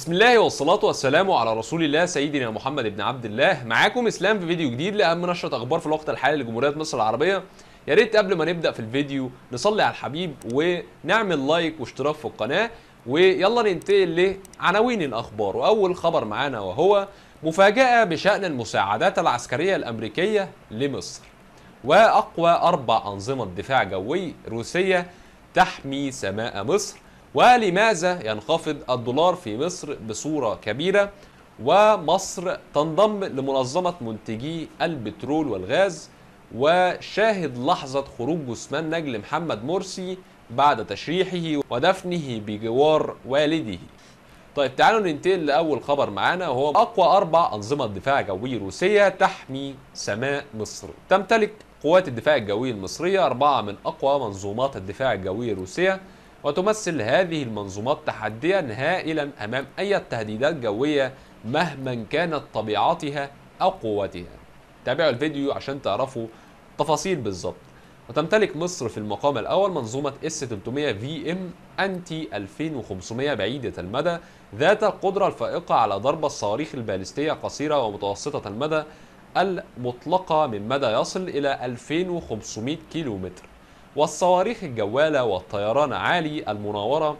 بسم الله والصلاة والسلام على رسول الله سيدنا محمد بن عبد الله معاكم اسلام في فيديو جديد لاهم نشرة اخبار في الوقت الحالي لجمهورية مصر العربية يا ريت قبل ما نبدا في الفيديو نصلي على الحبيب ونعمل لايك واشتراك في القناة ويلا ننتقل لعناوين الاخبار واول خبر معانا وهو مفاجأة بشأن المساعدات العسكرية الامريكية لمصر واقوى اربع انظمة دفاع جوي روسية تحمي سماء مصر ولماذا ينخفض الدولار في مصر بصورة كبيرة ومصر تنضم لمنظمة منتجي البترول والغاز وشاهد لحظة خروج جثمان نجل محمد مرسي بعد تشريحه ودفنه بجوار والده طيب تعالوا ننتقل لأول خبر معانا وهو أقوى أربع أنظمة دفاع جوي روسية تحمي سماء مصر تمتلك قوات الدفاع الجوي المصرية أربعة من أقوى منظومات الدفاع الجوي الروسية وتمثل هذه المنظومات تحديا هائلا أمام أي تهديدات جوية مهما كانت طبيعتها أو قوتها تابعوا الفيديو عشان تعرفوا تفاصيل بالظبط وتمتلك مصر في المقام الأول منظومة S300 VM أنتي 2500 بعيدة المدى ذات القدرة الفائقة على ضرب الصواريخ البالستية قصيرة ومتوسطة المدى المطلقة من مدى يصل إلى 2500 كيلومتر والصواريخ الجوالة والطيران عالي المناورة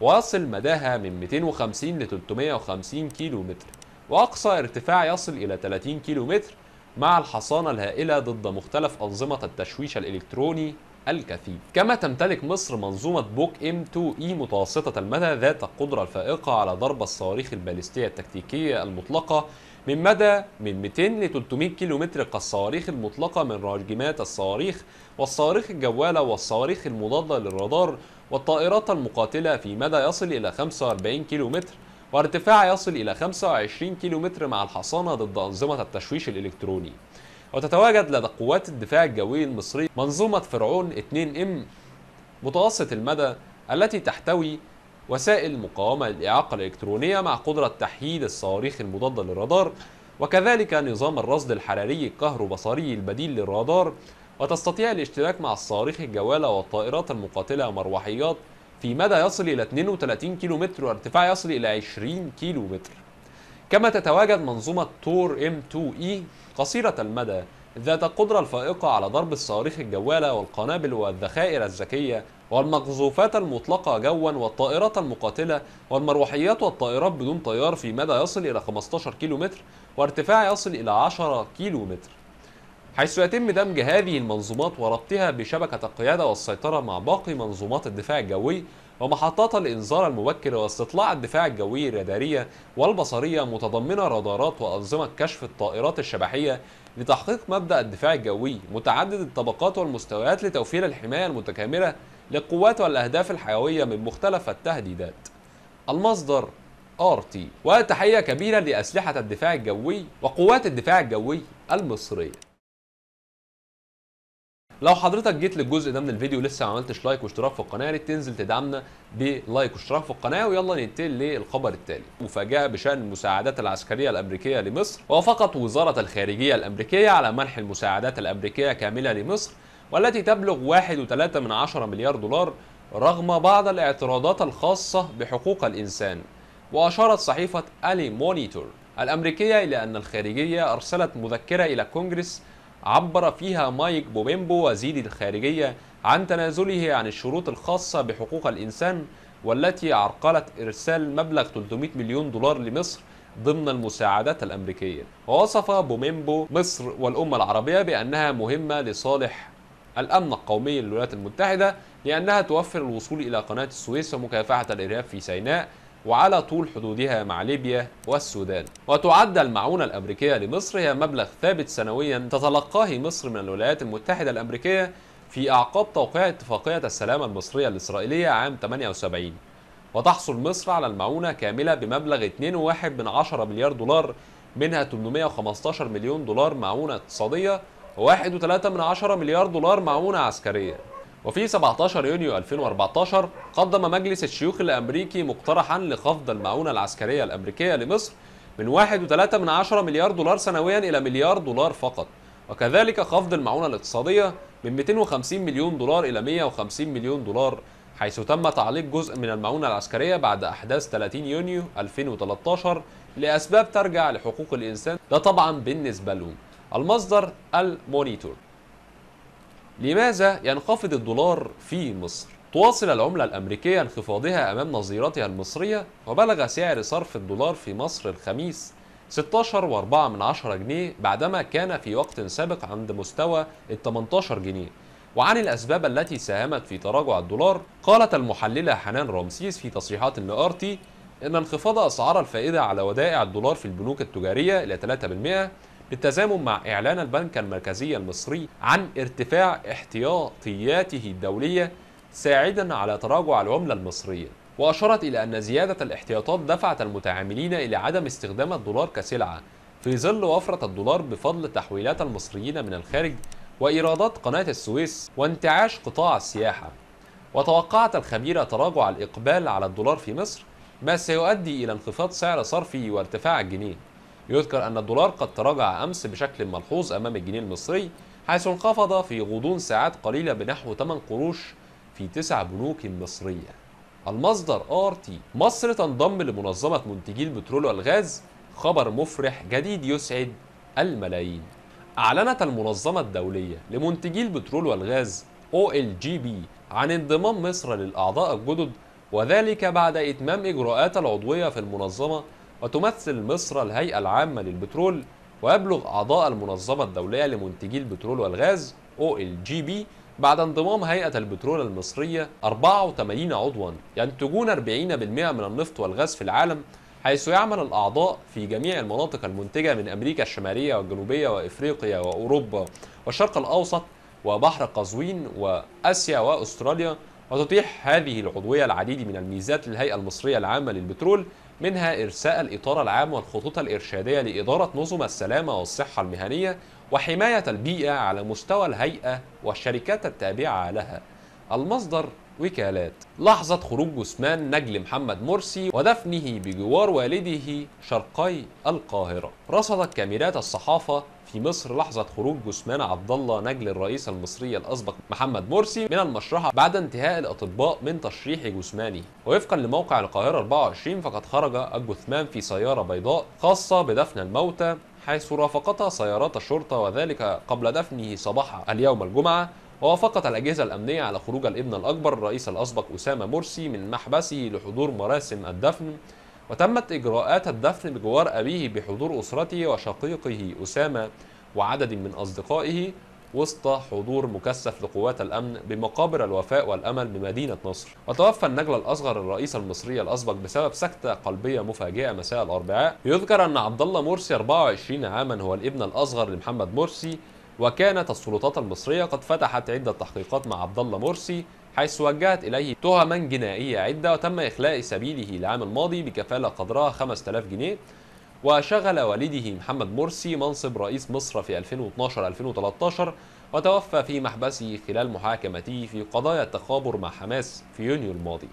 واصل مداها من 250 ل 350 كيلو متر وأقصى ارتفاع يصل إلى 30 كيلو متر مع الحصانة الهائلة ضد مختلف أنظمة التشويش الإلكتروني الكثيف كما تمتلك مصر منظومة بوك ام 2 اي متوسطة المدى ذات القدرة الفائقة على ضرب الصواريخ الباليستية التكتيكية المطلقة من مدى من 200 ل 300 كيلومتر كالصواريخ المطلقة من راجمات الصواريخ والصواريخ الجوالة والصواريخ المضادة للرادار والطائرات المقاتلة في مدى يصل إلى 45 كيلومتر وارتفاع يصل إلى 25 كيلومتر مع الحصانة ضد أنظمة التشويش الإلكتروني وتتواجد لدى قوات الدفاع الجوي المصري منظومة فرعون 2M متوسط المدى التي تحتوي وسائل مقاومة للإعاقة الإلكترونية مع قدرة تحييد الصواريخ المضادة للرادار وكذلك نظام الرصد الحراري الكهروبصري البديل للرادار وتستطيع الاشتراك مع الصواريخ الجوالة والطائرات المقاتلة مروحيات في مدى يصل إلى 32 كيلومتر وارتفاع يصل إلى 20 كيلومتر كما تتواجد منظومة تور M2E قصيرة المدى ذات القدرة الفائقة على ضرب الصواريخ الجوالة والقنابل والذخائر الذكية والمقذوفات المطلقة جوا والطائرات المقاتلة والمروحيات والطائرات بدون طيار في مدى يصل إلى 15 كيلومتر وارتفاع يصل إلى 10 كيلومتر حيث يتم دمج هذه المنظومات وربطها بشبكة القيادة والسيطرة مع باقي منظومات الدفاع الجوي ومحطات الإنذار المبكر واستطلاع الدفاع الجوي الرادارية والبصرية متضمنة رادارات وأنظمة كشف الطائرات الشبحية لتحقيق مبدأ الدفاع الجوي متعدد الطبقات والمستويات لتوفير الحماية المتكاملة للقوات والأهداف الحيوية من مختلف التهديدات المصدر RT وتحية كبيرة لأسلحة الدفاع الجوي وقوات الدفاع الجوي المصرية لو حضرتك جيت للجزء ده من الفيديو لسه ما عملتش لايك واشتراك في القناه يا ريت تنزل تدعمنا بلايك واشتراك في القناه ويلا ننتقل للخبر التالي مفاجاه بشان المساعدات العسكريه الامريكيه لمصر وافقت وزاره الخارجيه الامريكيه على منح المساعدات الامريكيه كامله لمصر والتي تبلغ 1.3 مليار دولار رغم بعض الاعتراضات الخاصه بحقوق الانسان واشارت صحيفه الي مونيتور الامريكيه الى ان الخارجيه ارسلت مذكره الى الكونجرس عبر فيها مايك بوبيمبو وزير الخارجية عن تنازله عن الشروط الخاصة بحقوق الإنسان والتي عرقلت إرسال مبلغ 300 مليون دولار لمصر ضمن المساعدات الأمريكية ووصف بوميمبو مصر والأمة العربية بأنها مهمة لصالح الأمن القومي للولايات المتحدة لأنها توفر الوصول إلى قناة السويس ومكافحة الإرهاب في سيناء وعلى طول حدودها مع ليبيا والسودان وتعد المعونة الأمريكية لمصر هي مبلغ ثابت سنويا تتلقاه مصر من الولايات المتحدة الأمريكية في أعقاب توقيع اتفاقية السلام المصرية الإسرائيلية عام 78 وتحصل مصر على المعونة كاملة بمبلغ 2.1 مليار دولار منها 815 مليون دولار معونة اقتصادية و1.3 مليار دولار معونة عسكرية وفي 17 يونيو 2014 قدم مجلس الشيوخ الأمريكي مقترحا لخفض المعونة العسكرية الأمريكية لمصر من 1.3 من مليار دولار سنويا إلى مليار دولار فقط وكذلك خفض المعونة الاقتصادية من 250 مليون دولار إلى 150 مليون دولار حيث تم تعليق جزء من المعونة العسكرية بعد أحداث 30 يونيو 2013 لأسباب ترجع لحقوق الإنسان ده طبعا بالنسبة لهم المصدر المونيتور لماذا ينخفض الدولار في مصر؟ تواصل العملة الأمريكية انخفاضها أمام نظيرتها المصرية وبلغ سعر صرف الدولار في مصر الخميس 16.4 جنيه بعدما كان في وقت سابق عند مستوى ال 18 جنيه وعن الأسباب التي ساهمت في تراجع الدولار قالت المحللة حنان رمسيس في تصريحات لآرتي إن انخفاض أسعار الفائدة على ودائع الدولار في البنوك التجارية إلى 3% بالتزامن مع إعلان البنك المركزي المصري عن ارتفاع احتياطياته الدولية ساعدا على تراجع العملة المصرية وأشارت إلى أن زيادة الاحتياطات دفعت المتعاملين إلى عدم استخدام الدولار كسلعة في ظل وفرة الدولار بفضل تحويلات المصريين من الخارج وإيرادات قناة السويس وانتعاش قطاع السياحة وتوقعت الخبيرة تراجع الإقبال على الدولار في مصر ما سيؤدي إلى انخفاض سعر صرفه وارتفاع الجنيه يذكر أن الدولار قد تراجع أمس بشكل ملحوظ أمام الجنيه المصري حيث انخفض في غضون ساعات قليلة بنحو 8 قروش في تسع بنوك مصرية المصدر آر تي مصر تنضم لمنظمة منتجي البترول والغاز خبر مفرح جديد يسعد الملايين أعلنت المنظمة الدولية لمنتجي البترول والغاز OLGB عن انضمام مصر للأعضاء الجدد وذلك بعد إتمام إجراءات العضوية في المنظمة وتمثل مصر الهيئة العامة للبترول ويبلغ أعضاء المنظمة الدولية لمنتجي البترول والغاز OLGB بعد انضمام هيئة البترول المصرية 84 عضوا ينتجون 40% من النفط والغاز في العالم حيث يعمل الأعضاء في جميع المناطق المنتجة من أمريكا الشمالية والجنوبية وإفريقيا وأوروبا والشرق الأوسط وبحر قزوين وآسيا وأستراليا وتتيح هذه العضوية العديد من الميزات للهيئة المصرية العامة للبترول منها إرساء الإطار العام والخطوط الإرشادية لإدارة نظم السلامة والصحة المهنية وحماية البيئة على مستوى الهيئة والشركات التابعة لها المصدر وكالات لحظة خروج جثمان نجل محمد مرسي ودفنه بجوار والده شرقي القاهرة رصدت كاميرات الصحافة في مصر لحظة خروج جثمان عبد الله نجل الرئيس المصري الأسبق محمد مرسي من المشرحة بعد انتهاء الأطباء من تشريح جثمانه ووفقا لموقع القاهرة 24 فقد خرج الجثمان في سيارة بيضاء خاصة بدفن الموتى حيث رافقتها سيارات الشرطة وذلك قبل دفنه صباح اليوم الجمعة ووافقت الأجهزة الأمنية على خروج الابن الأكبر الرئيس الأسبق أسامة مرسي من محبسه لحضور مراسم الدفن وتمت إجراءات الدفن بجوار أبيه بحضور أسرته وشقيقه أسامة وعدد من أصدقائه وسط حضور مكثف لقوات الأمن بمقابر الوفاء والأمل بمدينة نصر وتوفى النجل الأصغر الرئيس المصري الأسبق بسبب سكتة قلبية مفاجئة مساء الأربعاء يذكر أن عبد الله مرسي 24 عاما هو الابن الأصغر لمحمد مرسي وكانت السلطات المصرية قد فتحت عدة تحقيقات مع عبد الله مرسي حيث وجهت إليه تهما جنائية عدة وتم إخلاء سبيله العام الماضي بكفالة قدرها 5000 جنيه وشغل والده محمد مرسي منصب رئيس مصر في 2012-2013 وتوفى في محبسه خلال محاكمته في قضايا التخابر مع حماس في يونيو الماضي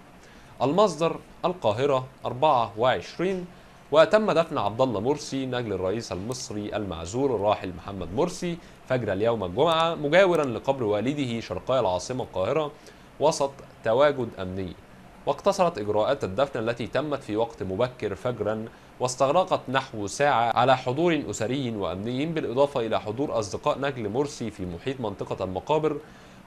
المصدر القاهرة 24 وتم دفن عبد الله مرسي نجل الرئيس المصري المعزول الراحل محمد مرسي فجر اليوم الجمعة مجاورا لقبر والده شرقي العاصمة القاهرة وسط تواجد أمني واقتصرت إجراءات الدفن التي تمت في وقت مبكر فجرا واستغرقت نحو ساعة على حضور أسري وأمني بالإضافة إلى حضور أصدقاء نجل مرسي في محيط منطقة المقابر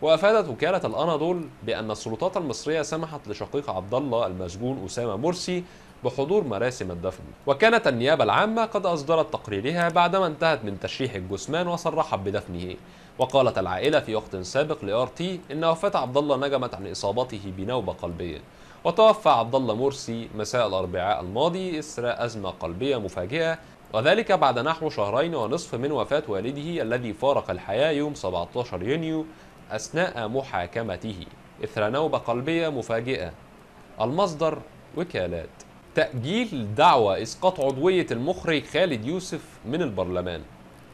وافادت وكاله الاناضول بان السلطات المصريه سمحت لشقيق عبد الله المسجون اسامه مرسي بحضور مراسم الدفن وكانت النيابة العامة قد أصدرت تقريرها بعدما انتهت من تشريح الجثمان وصرحت بدفنه وقالت العائلة في وقت سابق لآر تي إن وفاة عبد الله نجمت عن إصابته بنوبة قلبية وتوفى عبد الله مرسي مساء الأربعاء الماضي إثر أزمة قلبية مفاجئة وذلك بعد نحو شهرين ونصف من وفاة والده الذي فارق الحياة يوم 17 يونيو أثناء محاكمته إثر نوبة قلبية مفاجئة المصدر وكالات تأجيل دعوى إسقاط عضوية المخرج خالد يوسف من البرلمان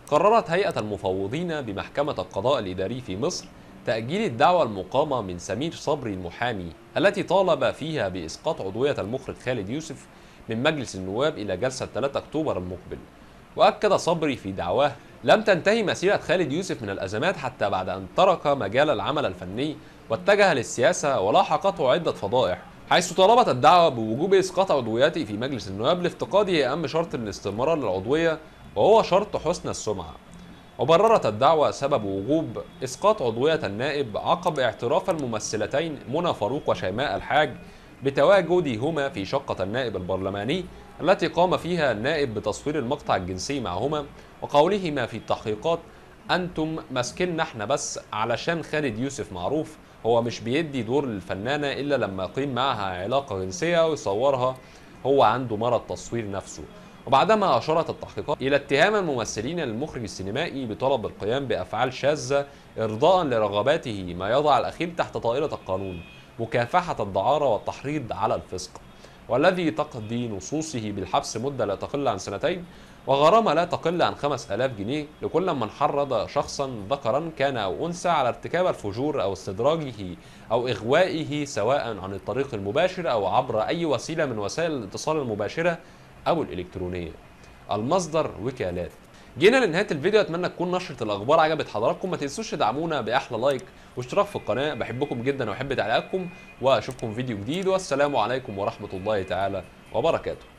قررت هيئة المفوضين بمحكمة القضاء الإداري في مصر تأجيل الدعوى المقامة من سمير صبري المحامي التي طالب فيها بإسقاط عضوية المخرج خالد يوسف من مجلس النواب إلى جلسة 3 أكتوبر المقبل وأكد صبري في دعواه لم تنتهي مسيرة خالد يوسف من الأزمات حتى بعد أن ترك مجال العمل الفني واتجه للسياسة ولاحقته عدة فضائح حيث طلبت الدعوة بوجوب إسقاط عضويته في مجلس النواب لافتقاده أهم شرط الاستمرار للعضوية وهو شرط حسن السمعة وبررت الدعوة سبب وجوب إسقاط عضوية النائب عقب اعتراف الممثلتين منى فاروق وشيماء الحاج بتواجدهما في شقة النائب البرلماني التي قام فيها النائب بتصوير المقطع الجنسي معهما وقولهما في التحقيقات أنتم ماسكيننا احنا بس علشان خالد يوسف معروف هو مش بيدي دور للفنانه الا لما يقيم معها علاقه جنسيه ويصورها هو عنده مرض تصوير نفسه وبعدما أشارت التحقيقات إلى اتهام الممثلين للمخرج السينمائي بطلب القيام بأفعال شاذة إرضاء لرغباته ما يضع الأخير تحت طائلة القانون مكافحة الدعارة والتحريض على الفسق والذي تقضي نصوصه بالحبس مدة لا تقل عن سنتين وغرامة لا تقل عن 5000 جنيه لكل من حرض شخصا ذكرا كان أو أنثى على ارتكاب الفجور أو استدراجه أو إغوائه سواء عن الطريق المباشر أو عبر أي وسيلة من وسائل الاتصال المباشرة أو الإلكترونية المصدر وكالات جينا لنهايه الفيديو اتمنى تكون نشره الاخبار عجبت حضراتكم ما تنسوش تدعمونا باحلى لايك واشتراك في القناه بحبكم جدا واحب تعليقاتكم واشوفكم فيديو جديد والسلام عليكم ورحمه الله تعالى وبركاته